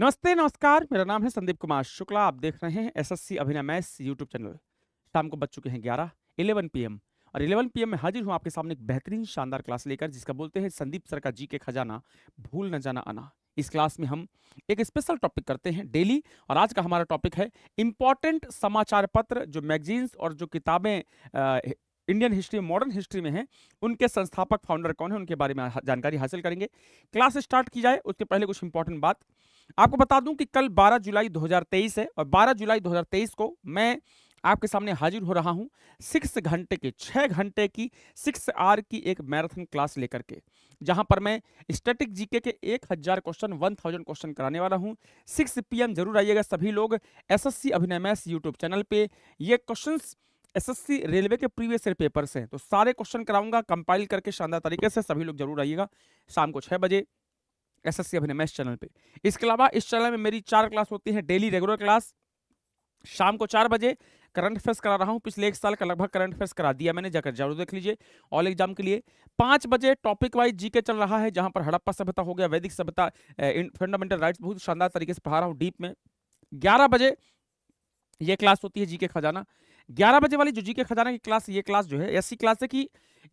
नमस्ते नमस्कार मेरा नाम है संदीप कुमार शुक्ला आप देख रहे हैं एसएससी अभिनय मैथ्स यूट्यूब चैनल शाम को बच चुके हैं ग्यारह इलेवन पीएम और 11 पीएम में हाजिर हूँ आपके सामने एक बेहतरीन शानदार क्लास लेकर जिसका बोलते हैं संदीप सर का जी के खजाना भूल न जाना आना इस क्लास में हम एक स्पेशल टॉपिक करते हैं डेली और आज का हमारा टॉपिक है इम्पॉर्टेंट समाचार पत्र जो मैगजीन्स और जो किताबें इंडियन हिस्ट्री मॉडर्न हिस्ट्री में हैं उनके संस्थापक फाउंडर कौन है उनके बारे में जानकारी हासिल करेंगे क्लास स्टार्ट की जाए उसके पहले कुछ इंपॉर्टेंट बात आपको बता दूं कि कल 12 जुलाई 2023 है और 12 जुलाई 2023 को मैं आपके सामने हाजिर हो रहा हूं सिक्स घंटे के छः घंटे की सिक्स आर की एक मैराथन क्लास लेकर के जहां पर मैं स्टैटिक जीके के एक हज़ार क्वेश्चन वन थाउजेंड क्वेश्चन कराने वाला हूं सिक्स पीएम जरूर आइएगा सभी लोग एसएससी अभिनय मैस यूट्यूब चैनल पे ये क्वेश्चंस एसएससी रेलवे के प्रीवियस ईयर पेपर से हैं तो सारे क्वेश्चन कराऊंगा कंपाइल करके शानदार तरीके से सभी लोग जरूर आइएगा शाम को छः बजे S S C match channel पे इसके अलावा इस चैनल में मेरी चार क्लास होती है डेली रेगुलर क्लास शाम को चार बजे करंट अफेयर्स करा रहा हूँ पिछले एक साल का लगभग करंट अफेयर्स करा दिया मैंने जाकर जरूर देख लीजिए ऑल एग्जाम के लिए पाँच बजे टॉपिक वाइज जीके चल रहा है जहाँ पर हड़प्पा सभ्यता हो गया वैदिक सभ्यता फंडामेंटल राइट्स बहुत शानदार तरीके से पढ़ा रहा हूँ डीप में ग्यारह बजे ये क्लास होती है जीके खजाना ग्यारह बजे वाली जो जी के खजाना की क्लास ये क्लास जो है ऐसी क्लास है कि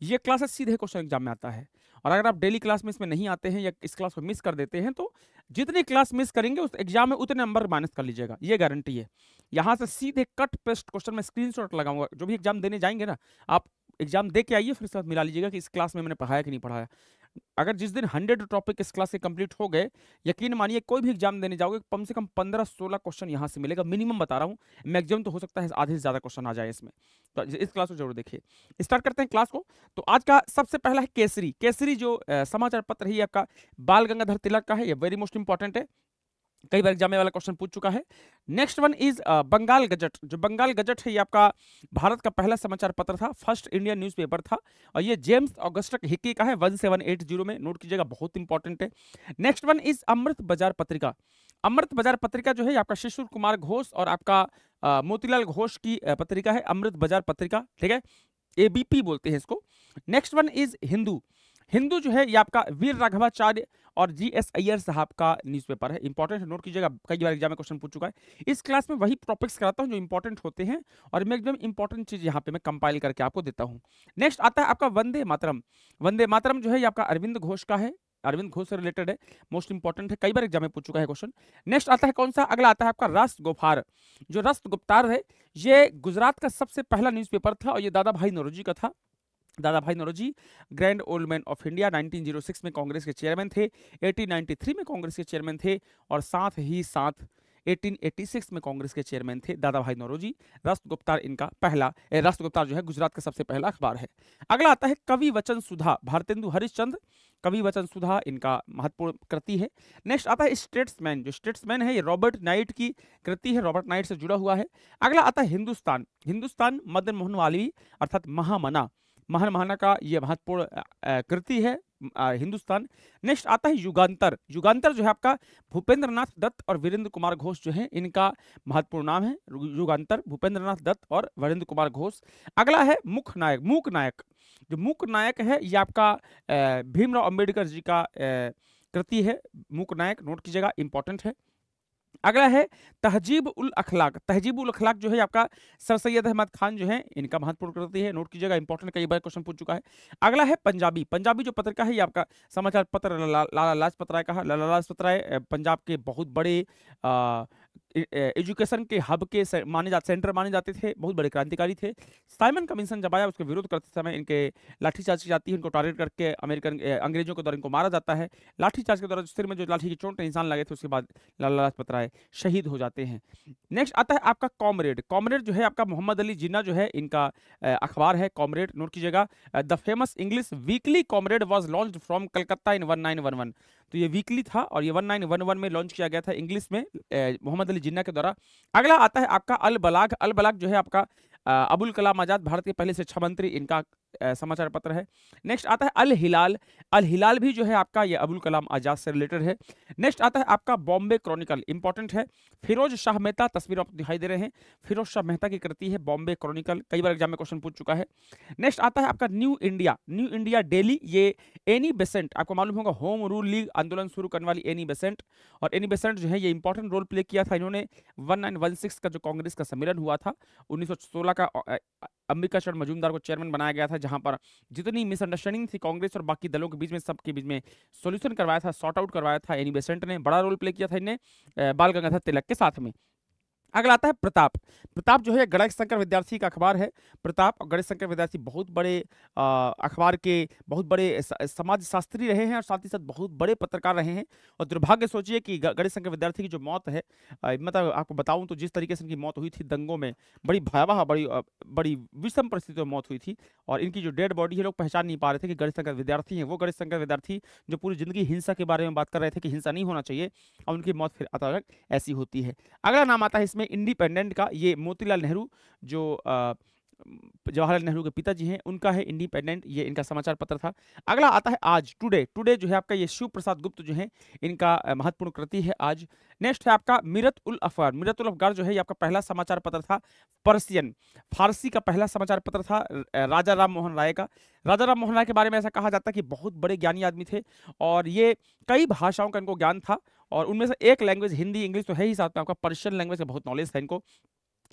ये क्लास है सीधे क्वेश्चन एग्जाम में आता है और अगर आप डेली क्लास में इसमें नहीं आते हैं या इस क्लास को मिस कर देते हैं तो जितनी क्लास मिस करेंगे उस एग्जाम में उतने नंबर माइनस कर लीजिएगा ये गारंटी है यहाँ से सीधे कट पेस्ट क्वेश्चन में स्क्रीनशॉट लगाऊंगा जो भी एग्जाम देने जाएंगे ना आप एग्जाम दे के आइए फिर इसके साथ मिला लीजिएगा कि इस क्लास में मैंने पढ़ाया कि नहीं पढ़ाया अगर जिस दिन हंड्रेड टॉपिक इस क्लास के कंप्लीट हो गए यकीन मानिए कोई भी एग्जाम देने जाओगे कम से कम पंद्रह सोलह क्वेश्चन यहाँ से मिलेगा मिनिमम बता रहा हूँ मैक्सिमम तो हो सकता है आधे से ज़्यादा क्वेश्चन आ जाए इसमें तो इस क्लास को जरूर देखिए स्टार्ट करते हैं क्लास को तो आज का सबसे पहला है केसरी केसरी जो समाचार पत्र ही आपका बाल गंगाधर तिलक का है ये वेरी मोस्ट इंपॉर्टेंट है कई बार एग्जाम वाला क्वेश्चन पूछ चुका है next one is Bengal gazette जो बंगाल गजट है ये आपका भारत का पहला समाचार पत्र था फर्स्ट इंडियन न्यूज़पेपर था और ये जेम्स ऑगस्टक हिक्की का है वन सेवन एट जीरो में नोट कीजिएगा बहुत इंपॉर्टेंट है नेक्स्ट वन इज अमृत बाजार पत्रिका अमृत बाजार पत्रिका जो है आपका शिशुर कुमार घोष और आपका मोतीलाल uh, घोष की uh, पत्रिका है अमृत बाजार पत्रिका ठीक है एबीपी बोलते हैं इसको next one is Hindu Hindu जो है ये आपका वीर राघवाचार्य और जी एस अयर साहब का न्यूज़पेपर है इंपॉर्टेंट है नोट कीजिएगा कई बार एग्जाम में क्वेश्चन पूछ चुका है इस क्लास में वही टॉपिक्स कराता हूँ जो इंपॉर्टेंट होते हैं और मैं एकदम इंपॉर्टेंट चीज़ यहाँ पे मैं कंपाइल करके आपको देता हूँ नेक्स्ट आता है आपका वंदे मातरम वंदे मातरम जो है ये आपका अरविंद घोष का है अरविंद घोष से रिलेटेड है मोस्ट इंपॉर्टेंट है कई बार एग्जाम में पूछ चुका है क्वेश्चन नेक्स्ट आता है कौन सा अगला आता है आपका रास्त गोफार जो रस गुप्तार है ये गुजरात का सबसे पहला न्यूज़पेपर था और ये दादा भाई नरोजी का था Dadabhai Naoroji grand old man of India 1906 में कांग्रेस के चेयरमैन थे 1893 में कांग्रेस के चेयरमैन थे और साथ ही साथ 1886 में कांग्रेस के चेयरमैन थे दादा भाई नरोजी रस्त गुप्तार इनका पहला रस्त गुप्तार जो है गुजरात का सबसे पहला अखबार है अगला आता है कवि वचन सुधा भारतेंदु हरिश्चंद्र कवि वचन सुधा इनका महत्वपूर्ण कृति है नेक्स्ट आता है स्टेट्समैन जो स्टेट्समैन है ये रॉबर्ट नाइट की कृति है रॉबर्ट नाइट से जुड़ा हुआ है अगला आता है हिंदुस्तान हिंदुस्तान मदन मोहन मालवीय अर्थात महामना महान महाना का ये महत्वपूर्ण कृति है हिंदुस्तान नेक्स्ट आता है युगांतर युगांतर जो है आपका भूपेंद्र नाथ दत्त और वीरेंद्र कुमार घोष जो है इनका महत्वपूर्ण नाम है युगांतर भूपेंद्र नाथ दत्त और वीरेंद्र कुमार घोष अगला है मुख नायक मूक नायक जो मूक नायक है ये आपका भीमराव अंबेडकर जी का कृति है मूक नायक नोट कीजिएगा इंपॉर्टेंट है अगला है तहजीब उल अखलाक तहजीब उल अखलाक जो है आपका सर सैयद अहमद खान जो है इनका महत्वपूर्ण कृति है नोट कीजिएगा इंपॉर्टेंट कई बार क्वेश्चन पूछ चुका है अगला है पंजाबी पंजाबी जो पत्रिका है ये आपका समाचार पत्र लाला लाजपत राय का लाला लाजपत राय पंजाब के बहुत बड़े एजुकेशन के हब के माने जाते सेंटर माने जाते थे बहुत बड़े क्रांतिकारी थे साइमन कमीशन जब आया उसके विरोध करते समय इनके लाठीचार्ज की जाती है इनको टारगेट करके अमेरिकन अंग्रेजों के द्वारा इनको मारा जाता है लाठीचार्ज के द्वारा सिर में जो लाठी की चोट इंसान लगे थे उसके बाद लाला लाजपत राय शहीद हो जाते हैं नेक्स्ट आता है आपका कॉमरेड कॉमरेड जो है आपका मोहम्मद अली जिन्ना जो है इनका अखबार है कॉमरेड नोट कीजिएगा the famous English weekly comrade was launch from Calcutta in one तो ये वीकली था और ये वन में लॉन्च किया गया था इंग्लिश में मोहम्मद अली जिन्ना के द्वारा अगला आता है आपका अल बलाग अल बलाग जो है आपका अबुल कलाम आज़ाद भारत के पहले शिक्षा मंत्री इनका समाचार पत्र है नेक्स्ट आता है अल हिलाल अल हिलाल भी जो है आपका ये अबुल कलाम आज़ाद से रिलेटेड है नेक्स्ट आता है आपका बॉम्बे क्रॉनिकल इंपॉर्टेंट है फिरोज शाह मेहता तस्वीर आप दिखाई दे रहे हैं फिरोज शाह मेहता की कृति है बॉम्बे क्रॉनिकल कई बार एग्जाम में क्वेश्चन पूछ चुका है नेक्स्ट आता है आपका new India new India daily ये एनी बेसेंट आपको मालूम होगा होम रूल लीग आंदोलन शुरू करने वाली एनी बेसेंट और एनी बेसेंट जो है ये इंपॉर्टेंट रोल प्ले किया था इन्होंने वन का जो कांग्रेस का सम्मेलन हुआ था उन्नीस का अंबिका शरण मजूमदार को चेयरमैन बनाया गया था जहां पर जितनी मिसअंडरस्टैंडिंग थी कांग्रेस और बाकी दलों के बीच में सबके बीच में सोल्यूशन करवाया था सॉर्ट आउट करवाया था एनी बेसेंट ने बड़ा रोल प्ले किया था इन्हें बाल गंगाधर तिलक के साथ में अगला आता है प्रताप प्रताप जो है गणेश शंकर विद्यार्थी का अखबार है प्रताप और गणेश शंकर विद्यार्थी बहुत बड़े अखबार के बहुत बड़े समाज शास्त्री रहे हैं और साथ ही साथ बहुत बड़े पत्रकार रहे हैं और दुर्भाग्य सोचिए कि गणेश शंकर विद्यार्थी की जो मौत है मतलब आपको बताऊं तो जिस तरीके से इनकी मौत हुई थी दंगों में बड़ी भयावह बड़ी बड़ी विषम परिस्थिति में मौत हुई थी और इनकी जो डेड बॉडी है लोग पहचान नहीं पा रहे थे कि गणेश शंकर विद्यार्थी हैं वो गणेश शंकर विद्यार्थी जो पूरी जिंदगी हिंसा के बारे में बात कर रहे थे कि हिंसा नहीं होना चाहिए और उनकी मौत फिर अचानक ऐसी होती है अगला नाम आता है इसमें में इंडिपेंडेंट का ये मोतीलाल नेहरू जो जवाहरलाल नेहरू के पिताजी हैं उनका है इंडिपेंडेंट ये इनका समाचार पत्र था अगला आता है आज टुडे टुडे जो है आपका ये शिव प्रसाद गुप्त जो है इनका महत्वपूर्ण कृति है आज नेक्स्ट है आपका मिरत उल अफगार मिरत उल अफगार जो है ये आपका पहला समाचार पत्र था पर्सियन फारसी का पहला समाचार पत्र था राजा राम मोहन राय का राजा राम मोहन राय के बारे में ऐसा कहा जाता है कि बहुत बड़े ज्ञानी आदमी थे और ये कई भाषाओं का इनको ज्ञान था और उनमें से एक लैंग्वेज हिंदी इंग्लिश तो है ही साथ में आपका पर्शियन लैंग्वेज का बहुत नॉलेज था इनको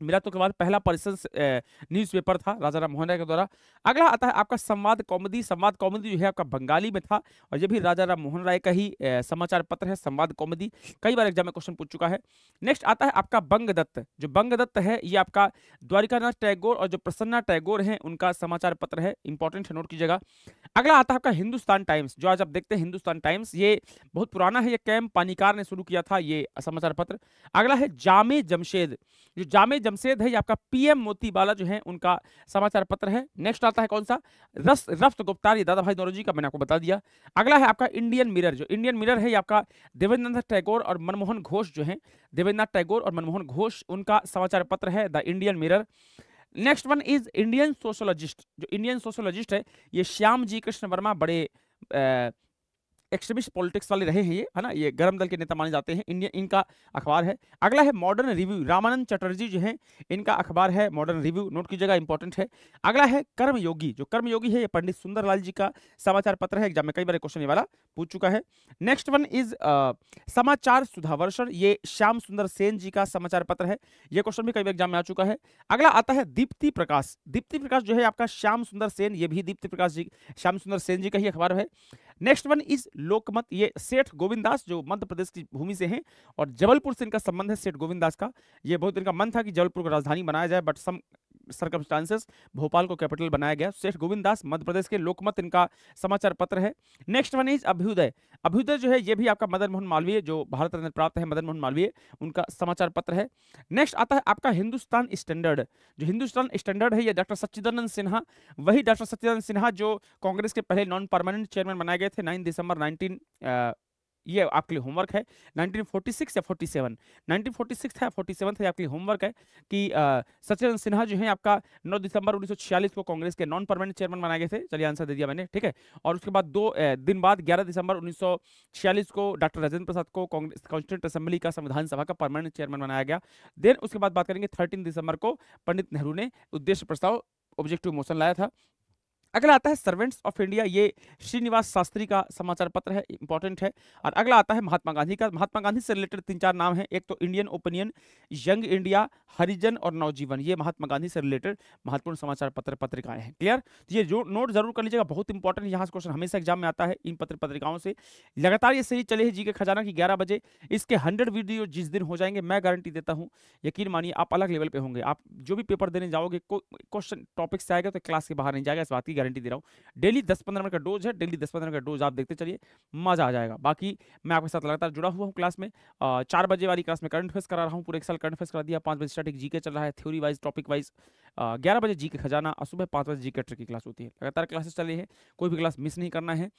मिला तो के बाद पहला परिसर न्यूज पेपर था राजा राम मोहन राय के द्वारा अगला आता है आपका संवाद कॉमेडी संवाद कॉमेडी जो है आपका बंगाली में था और ये भी राजा राम मोहन राय का ही समाचार पत्र है संवाद कॉमेडी कई बार एग्जाम में क्वेश्चन पूछ चुका है नेक्स्ट आता है आपका बंगदत्त जो बंगदत्त है ये आपका द्वारिकानाथ टैगोर और जो प्रसन्ना टैगोर है उनका समाचार पत्र है इंपॉर्टेंट है नोट कीजिएगा अगला आता है आपका हिंदुस्तान टाइम्स जो आज आप देखते हैं हिंदुस्तान टाइम्स ये बहुत पुराना है ये कैम पानीकार ने शुरू किया था ये समाचार पत्र अगला है जामे जमशेद जो जामे जम जमशेद है आपका पीएम मोती बाला जो है उनका समाचार पत्र है नेक्स्ट आता है कौन सा रस रफ्त गुप्ता ये दादा भाई नौरोजी का मैंने आपको बता दिया अगला है आपका इंडियन मिरर जो इंडियन मिरर है आपका देवेंद्रनाथ टैगोर और मनमोहन घोष जो है देवेंद्रनाथ टैगोर और मनमोहन घोष उनका समाचार पत्र है the Indian mirror next one is Indian sociologist जो इंडियन सोशोलॉजिस्ट है ये श्याम जी कृष्ण वर्मा बड़े एक्सट्रीमिस्ट पॉलिटिक्स वाले रहे हैं ये है ना ये गर्म दल के नेता माने जाते हैं इंडिया इनका अखबार है अगला है मॉडर्न रिव्यू रामानंद चटर्जी जो है इनका अखबार है मॉडर्न रिव्यू नोट कीजिएगा इंपॉर्टेंट है अगला है कर्मयोगी जो कर्मयोगी है ये पंडित सुंदरलाल जी का समाचार पत्र है एग्जाम में कई बार क्वेश्चन ये वाला पूछ चुका है नेक्स्ट वन इज समाचार सुधावर्षण ये श्याम सुंदर सेन जी का समाचार पत्र है ये क्वेश्चन भी कई बार एग्जाम में आ चुका है अगला आता है दीप्ति प्रकाश दीप्ति प्रकाश जो है आपका श्याम सुंदर सेन ये भी दीप्ति प्रकाश जी श्याम सुंदर सेन जी का ही अखबार है नेक्स्ट वन इज लोकमत ये सेठ गोविंद दास जो मध्य प्रदेश की भूमि से हैं और जबलपुर से इनका संबंध है सेठ गोविंदास का ये बहुत इनका मन था कि जबलपुर को राजधानी बनाया जाए बट सम सर्कमस्टांसेस भोपाल को कैपिटल बनाया गया सेठ गोविंद दास मध्य प्रदेश के लोकमत इनका समाचार पत्र है next one is Abhyudaya Abhyudaya जो है ये भी आपका मदन मोहन मालवीय जो भारत रत्न प्राप्त है मदन मोहन मालवीय उनका समाचार पत्र है नेक्स्ट आता है आपका हिंदुस्तान स्टैंडर्ड जो हिंदुस्तान स्टैंडर्ड है ये डॉक्टर सच्चिदानंद सिन्हा वही डॉक्टर सच्चिदानंद सिन्हा जो कांग्रेस के पहले नॉन परमानेंट चेयरमैन बनाए गए थे नाइन दिसंबर नाइनटीन ये आपके लिए होमवर्क है 1946 या 47 1946 था 47 था आपके लिए होमवर्क है कि सचिन सिन्हा जो है आपका 9 दिसंबर 1946 को कांग्रेस के नॉन परमानेंट चेयरमैन बनाए गए थे चलिए आंसर दे दिया मैंने ठीक है और उसके बाद दो ए, दिन बाद 11 दिसंबर 1946 को डॉक्टर राजेंद्र प्रसाद को कांग्रेस कॉन्स्टिट्यूंट असेंबली का संविधान सभा का परमानेंट चेयरमैन बनाया गया देन उसके बाद बात करेंगे थर्टीन दिसंबर को पंडित नेहरू ने उद्देश्य प्रस्ताव ऑब्जेक्टिव मोशन लाया था अगला आता है सर्वेंट्स ऑफ इंडिया ये श्रीनिवास शास्त्री का समाचार पत्र है इंपॉर्टेंट है और अगला आता है महात्मा गांधी का महात्मा गांधी से रिलेटेड तीन चार नाम है एक तो Indian opinion young India Harijan और नवजीवन ये महात्मा गांधी से रिलेटेड महत्वपूर्ण समाचार पत्र पत्रिकाएं हैं क्लियर तो ये जो नोट जरूर कर लीजिएगा बहुत इंपॉर्टेंट यहाँ से क्वेश्चन हमेशा एग्जाम में आता है इन पत्र पत्रिकाओं से लगातार ये सीरीज चले है जी के खजाना की ग्यारह बजे इसके हंड्रेड वीडियो जिस दिन हो जाएंगे मैं गारंटी देता हूँ यकीन मानिए आप अलग लेवल पे होंगे आप जो भी पेपर देने जाओगे क्वेश्चन टॉपिक से आएगा तो क्लास के बाहर नहीं जाएगा इस बात की गारंटी दे रहा हूँ डेली दस पंद्रह मिनट का डोज है डेली दस पंद्रह मिनट का डोज आप देखते चलिए मजा आ जाएगा बाकी मैं आपके साथ लगातार जुड़ा हुआ हूँ क्लास में चार बजे वाली क्लास में करंट फेस करा रहा हूँ पूरे एक साल करंट फेस करा दिया पाँच बजे स्टार्टिक जी चल रहा है थ्योरी वाइज टॉपिक वाइज ग्यारह बजे जी के खजाना और सुबह पाँच बजे जी कैटर की क्लास होती है लगातार क्लासेस चल रही है कोई भी क्लास मिस नहीं करना है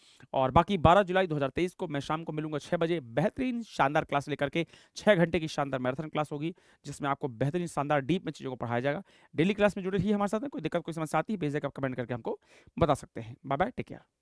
और बाकी बारह जुलाई दो को मैं शाम को मिलूंगा छः बजे बेहतरीन शानदार क्लास लेकर के छः घंटे की शानदार मैराथन क्लास होगी जिसमें आपको बेहतरीन शानदार डीप में चीज़ों को पढ़ाया जाएगा डेली क्लास में जुड़े ही हमारे साथ कोई दिक्कत कोई समस्या आती है बेजक आप कमेंट करके हमको बता सकते हैं बाय बाय टेक केयर